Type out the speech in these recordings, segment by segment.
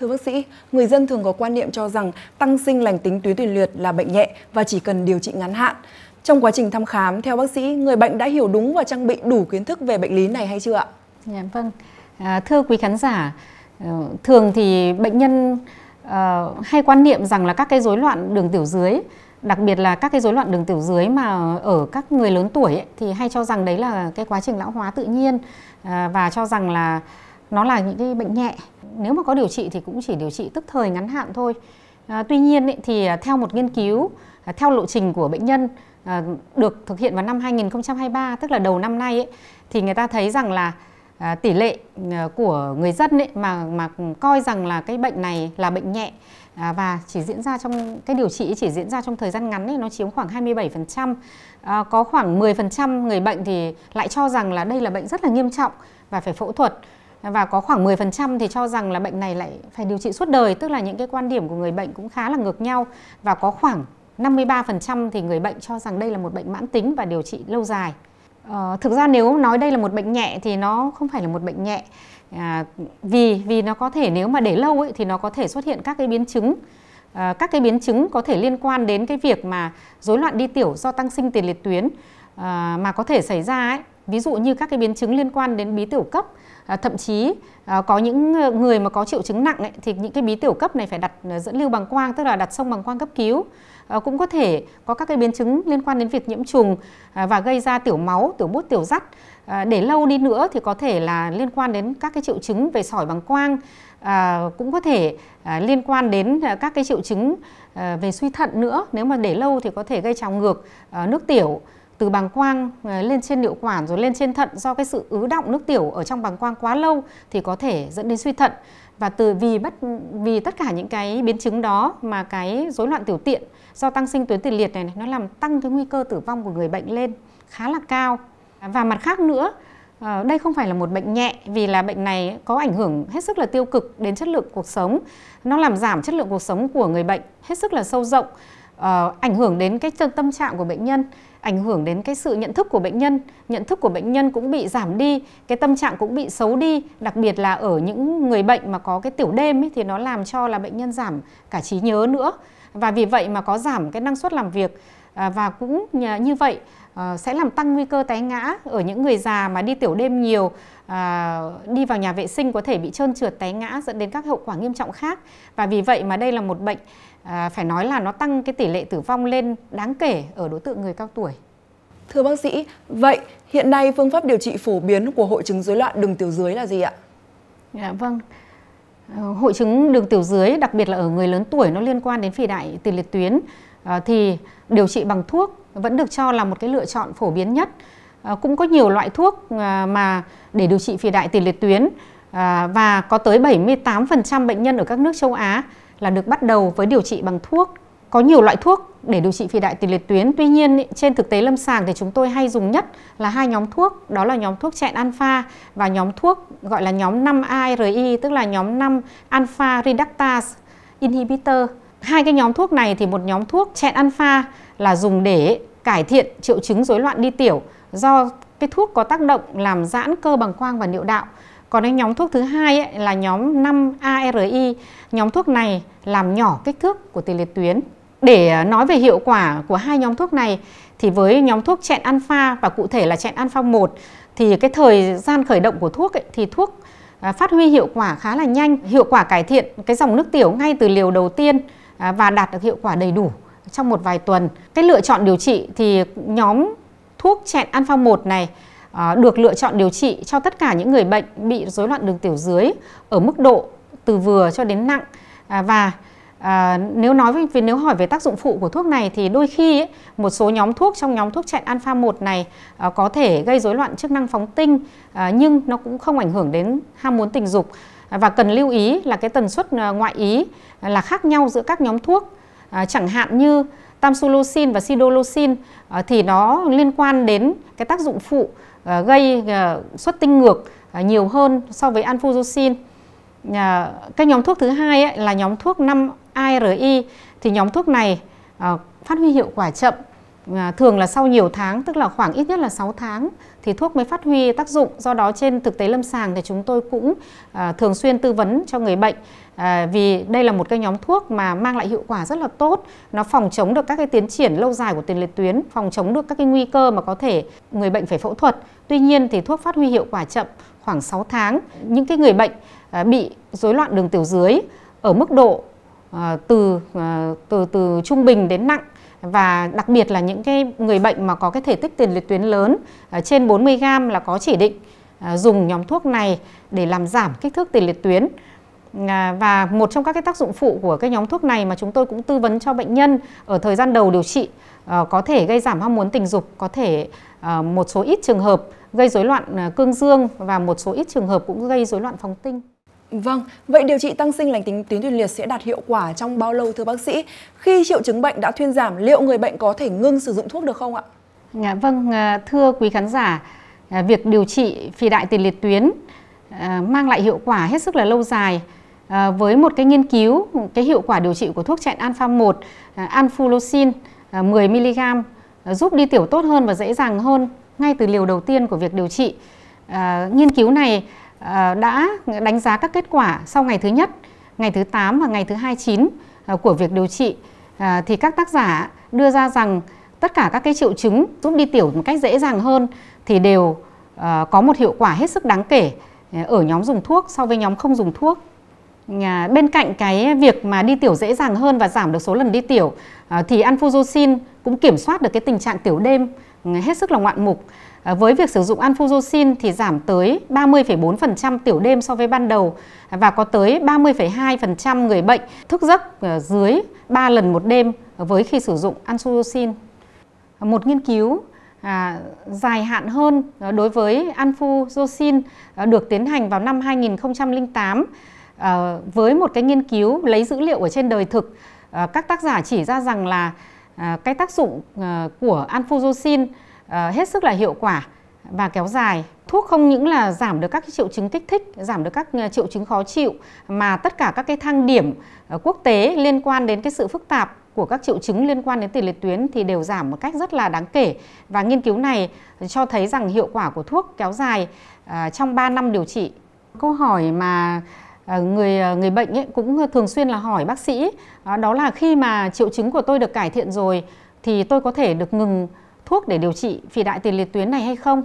Thưa bác sĩ, người dân thường có quan niệm cho rằng tăng sinh lành tính tuyến tiền liệt là bệnh nhẹ và chỉ cần điều trị ngắn hạn. Trong quá trình thăm khám, theo bác sĩ, người bệnh đã hiểu đúng và trang bị đủ kiến thức về bệnh lý này hay chưa ạ? Dạ, vâng. À, thưa quý khán giả, ờ, thường thì bệnh nhân à, hay quan niệm rằng là các cái rối loạn đường tiểu dưới đặc biệt là các cái rối loạn đường tiểu dưới mà ở các người lớn tuổi ấy, thì hay cho rằng đấy là cái quá trình lão hóa tự nhiên à, và cho rằng là nó là những cái bệnh nhẹ nếu mà có điều trị thì cũng chỉ điều trị tức thời ngắn hạn thôi. À, tuy nhiên ý, thì à, theo một nghiên cứu à, theo lộ trình của bệnh nhân à, được thực hiện vào năm 2023 tức là đầu năm nay ấy, thì người ta thấy rằng là à, tỷ lệ à, của người dân ấy mà mà coi rằng là cái bệnh này là bệnh nhẹ à, và chỉ diễn ra trong cái điều trị chỉ diễn ra trong thời gian ngắn ấy, nó chiếm khoảng 27%. À, có khoảng 10% người bệnh thì lại cho rằng là đây là bệnh rất là nghiêm trọng và phải phẫu thuật và có khoảng 10% thì cho rằng là bệnh này lại phải điều trị suốt đời, tức là những cái quan điểm của người bệnh cũng khá là ngược nhau và có khoảng 53% thì người bệnh cho rằng đây là một bệnh mãn tính và điều trị lâu dài. Ờ, thực ra nếu nói đây là một bệnh nhẹ thì nó không phải là một bệnh nhẹ à, vì vì nó có thể nếu mà để lâu ấy, thì nó có thể xuất hiện các cái biến chứng à, các cái biến chứng có thể liên quan đến cái việc mà rối loạn đi tiểu do tăng sinh tiền liệt tuyến à, mà có thể xảy ra ấy, ví dụ như các cái biến chứng liên quan đến bí tiểu cấp à, thậm chí à, có những ờ, người mà có triệu chứng nặng ấy, thì những cái bí tiểu cấp này phải đặt ờ, dẫn lưu bằng quang tức là đặt sông bằng quang cấp cứu ờ, cũng có thể có các cái biến chứng liên quan đến việc nhiễm trùng à, và gây ra tiểu máu tiểu bút tiểu rắt để lâu đi nữa thì có thể là liên quan đến các cái triệu chứng về sỏi bằng quang cũng có thể liên quan đến các cái triệu chứng về suy thận nữa nếu mà để lâu thì có thể gây trào ngược nước tiểu từ bàng quang ờ, lên trên niệu quản rồi lên trên thận do cái sự ứ động nước tiểu ở trong bàng quang quá lâu thì có thể dẫn đến suy thận và từ vì bất vì tất cả những cái biến chứng đó mà cái rối loạn tiểu tiện do tăng sinh tuyến tiền liệt này, này nó làm tăng cái nguy cơ tử vong của người bệnh lên khá là cao và mặt khác nữa ờ, đây không phải là một bệnh nhẹ vì là bệnh này có ảnh hưởng hết sức là tiêu cực đến chất lượng cuộc sống nó làm giảm chất lượng cuộc sống của người bệnh hết sức là sâu rộng ờ, ảnh hưởng đến cái tâm trạng của bệnh nhân ảnh hưởng đến cái sự nhận thức của bệnh nhân nhận thức của bệnh nhân cũng bị giảm đi cái tâm trạng cũng bị xấu đi đặc biệt là ở những người bệnh mà có cái tiểu đêm ấy, thì nó làm cho là bệnh nhân giảm cả trí nhớ nữa và vì vậy mà có giảm cái năng suất làm việc à, và cũng như vậy ờ, sẽ làm tăng nguy cơ té ngã ở những người già mà đi tiểu đêm nhiều à, đi vào nhà vệ sinh có thể bị trơn trượt té ngã dẫn đến các hậu quả nghiêm trọng khác và vì vậy mà đây là một bệnh à, phải nói là nó tăng cái tỷ lệ tử vong lên đáng kể ở đối tượng người cao tuổi. Thưa bác sĩ, vậy hiện nay phương pháp điều trị phổ biến của hội chứng rối loạn đường tiểu dưới là gì ạ? Dạ vâng. Ờ, hội chứng đường tiểu dưới đặc biệt là ở người lớn tuổi nó liên quan đến phì đại tiền liệt tuyến à, thì điều trị bằng thuốc vẫn được cho là một cái lựa chọn phổ biến nhất. Ờ, cũng có nhiều loại thuốc ờ, mà để điều trị phì đại tiền liệt tuyến ờ, và có tới 78% bệnh nhân ở các nước châu Á là được bắt đầu với điều trị bằng thuốc. Có nhiều loại thuốc để điều trị phì đại tiền liệt tuyến. Tuy nhiên trên thực tế lâm sàng thì chúng tôi hay dùng nhất là hai nhóm thuốc, đó là nhóm thuốc chẹn alpha và nhóm thuốc gọi là nhóm 5 ARI tức là nhóm 5 alpha reductase inhibitor. Hai cái nhóm thuốc này thì một nhóm thuốc chẹn alpha là dùng để cải thiện triệu chứng rối loạn đi tiểu do cái thuốc có tác động làm giãn cơ bằng quang và niệu đạo. Còn cái nhóm thuốc thứ hai ấy, là nhóm 5ARI. Nhóm thuốc này làm nhỏ kích thước của tiền liệt tuyến. Để ờ, nói về hiệu quả của hai nhóm thuốc này thì với nhóm thuốc chẹn alpha và cụ thể là chẹn alpha 1 thì cái thời gian khởi động của thuốc ấy, thì thuốc à, phát huy hiệu quả khá là nhanh, hiệu quả cải thiện cái dòng nước tiểu ngay từ liều đầu tiên à, và đạt được hiệu quả đầy đủ trong một vài tuần. Cái lựa chọn điều trị thì nhóm thuốc chẹn alpha 1 này à, được lựa chọn điều trị cho tất cả những người bệnh bị rối loạn đường tiểu dưới ở mức độ từ vừa cho đến nặng à, và À, nếu nói về nếu hỏi về tác dụng phụ của thuốc này thì đôi khi ấy, một số nhóm thuốc trong nhóm thuốc chặn alpha 1 này à, có thể gây rối loạn chức năng phóng tinh à, nhưng nó cũng không ảnh hưởng đến ham muốn tình dục à, và cần lưu ý là cái tần suất à, ngoại ý là khác nhau giữa các nhóm thuốc à, chẳng hạn như tamsulosin và sidolosin ờ, thì nó liên quan đến cái tác dụng phụ ờ, gây ờ, xuất tinh ngược nhiều hơn so với anfuzosin. Cái nhóm thuốc thứ hai là nhóm thuốc 5 ARI thì nhóm thuốc này phát huy hiệu quả chậm và thường là sau nhiều tháng tức là khoảng ít nhất là 6 tháng thì thuốc mới phát huy tác dụng do đó trên thực tế lâm sàng thì chúng tôi cũng à, thường xuyên tư vấn cho người bệnh à, vì đây là một cái nhóm thuốc mà mang lại hiệu quả rất là tốt nó phòng chống được các cái tiến triển lâu dài của tiền liệt tuyến phòng chống được các cái nguy cơ mà có thể người bệnh phải phẫu thuật tuy nhiên thì thuốc phát huy hiệu quả chậm khoảng 6 tháng những cái người bệnh à, bị rối loạn đường tiểu dưới ở mức độ à, từ à, từ từ trung bình đến nặng và đặc biệt là những cái người bệnh mà có cái thể tích tiền liệt tuyến lớn ờ, trên 40 gram là có chỉ định ờ, dùng nhóm thuốc này để làm giảm kích thước tiền liệt tuyến ờ, và một trong các cái tác dụng phụ của cái nhóm thuốc này mà chúng tôi cũng tư vấn cho bệnh nhân ở thời gian đầu điều trị có thể gây giảm ham muốn tình dục, có thể một số ít trường hợp gây rối loạn cương dương và một số ít trường hợp cũng gây rối loạn phóng tinh. Vâng, vậy điều trị tăng sinh lành tính tuyến tiền liệt sẽ đạt hiệu quả trong bao lâu thưa bác sĩ? Khi triệu chứng bệnh đã thuyên giảm, liệu người bệnh có thể ngưng sử dụng thuốc được không ạ? Dạ vâng, à, vâng, thưa quý khán giả, à, việc điều trị phi đại tiền liệt tuyến à, mang lại hiệu quả hết sức là lâu dài. À, với một cái nghiên cứu, cái hiệu quả điều trị của thuốc chặn alpha 1 anfulosin 10mg giúp đi tiểu tốt hơn và dễ dàng hơn ngay từ liều đầu tiên của việc điều trị. Nghiên cứu này Ờ, đã đánh giá các kết quả sau ngày thứ nhất, ngày thứ 8 và ngày thứ 29 ờ, của việc điều trị ờ, thì các tác giả đưa ra rằng tất cả các cái triệu chứng giúp đi tiểu một cách dễ dàng hơn thì đều có một hiệu quả hết sức đáng kể ở nhóm dùng thuốc so với nhóm không dùng thuốc À, bên cạnh cái việc mà đi tiểu dễ dàng hơn và giảm được số lần đi tiểu à, thì anfujosin cũng kiểm soát được cái tình trạng tiểu đêm à, hết sức là ngoạn mục. À, với việc sử dụng anfujosin thì giảm tới 30,4% tiểu đêm so với ban đầu à, và có tới 30,2% người bệnh thức giấc à, dưới 3 lần một đêm với khi sử dụng anfujosin. Một nghiên cứu à, dài hạn hơn đối với anfujosin được tiến hành vào năm 2008 à, với một cái nghiên cứu lấy dữ liệu ở trên đời thực à, các tác giả chỉ ra rằng là à, cái tác dụng à, của anfuzosin à, hết sức là hiệu quả và kéo dài thuốc không những là giảm được các cái triệu chứng kích thích giảm được các triệu chứng khó chịu mà tất cả các cái thang điểm quốc tế liên quan đến cái sự phức tạp của các triệu chứng liên quan đến tiền liệt tuyến thì đều giảm một cách rất là đáng kể và nghiên cứu này cho thấy rằng hiệu quả của thuốc kéo dài trong 3 năm điều trị câu hỏi mà Ờ, người ờ, người bệnh ấy cũng thường xuyên là hỏi bác sĩ ờ, đó là khi mà triệu chứng của tôi được cải thiện rồi thì tôi có thể được ngừng thuốc để điều trị phì đại tiền liệt tuyến này hay không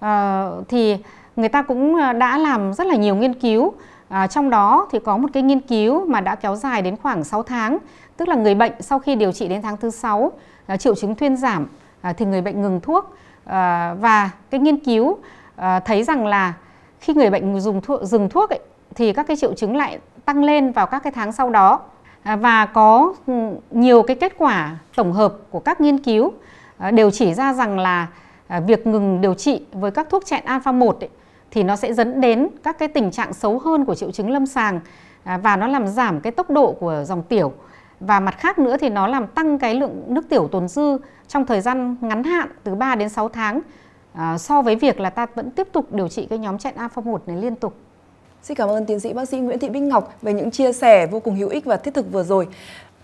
à, thì người ta cũng đã làm rất là nhiều nghiên cứu à, trong đó thì có một cái nghiên cứu mà đã kéo dài đến khoảng 6 tháng tức là người bệnh sau khi điều trị đến tháng thứ sáu à, triệu chứng thuyên giảm à, thì người bệnh ngừng thuốc à, và cái nghiên cứu à, thấy rằng là khi người bệnh dùng thuốc dừng thuốc ấy, thì các cái triệu chứng lại tăng lên vào các cái tháng sau đó à, và có ừ, nhiều cái kết quả tổng hợp của các nghiên cứu à, đều chỉ ra rằng là à, việc ngừng điều trị với các thuốc chặn alpha 1 ấy, thì nó sẽ dẫn đến các cái tình trạng xấu hơn của triệu chứng lâm sàng và nó làm giảm cái tốc độ của dòng tiểu và mặt khác nữa thì nó làm tăng cái lượng nước tiểu tồn dư trong thời gian ngắn hạn từ 3 đến 6 tháng so với việc là ta vẫn tiếp tục điều trị cái nhóm chặn alpha 1 này liên tục Xin cảm ơn tiến sĩ bác sĩ Nguyễn Thị Bích Ngọc về những chia sẻ vô cùng hữu ích và thiết thực vừa rồi.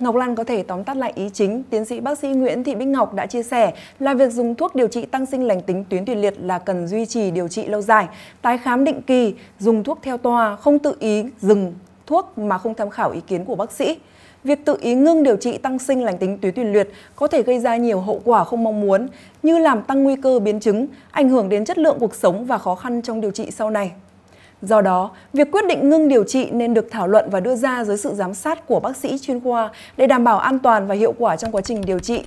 Ngọc Lan có thể tóm tắt lại ý chính tiến sĩ bác sĩ Nguyễn Thị Bích Ngọc đã chia sẻ là việc dùng thuốc điều trị tăng sinh lành tính tuyến tiền liệt là cần duy trì điều trị lâu dài, tái khám định kỳ, dùng thuốc theo toa, không tự ý dừng thuốc mà không tham khảo ý kiến của bác sĩ. Việc tự ý ngưng điều trị tăng sinh lành tính tuyến tiền liệt có thể gây ra nhiều hậu quả không mong muốn như làm tăng nguy cơ biến chứng, ảnh hưởng đến chất lượng cuộc sống và khó khăn trong điều trị sau này. Do đó, việc quyết định ngưng điều trị nên được thảo luận và đưa ra dưới sự giám sát của bác sĩ chuyên khoa để đảm bảo an toàn và hiệu quả trong quá trình điều trị.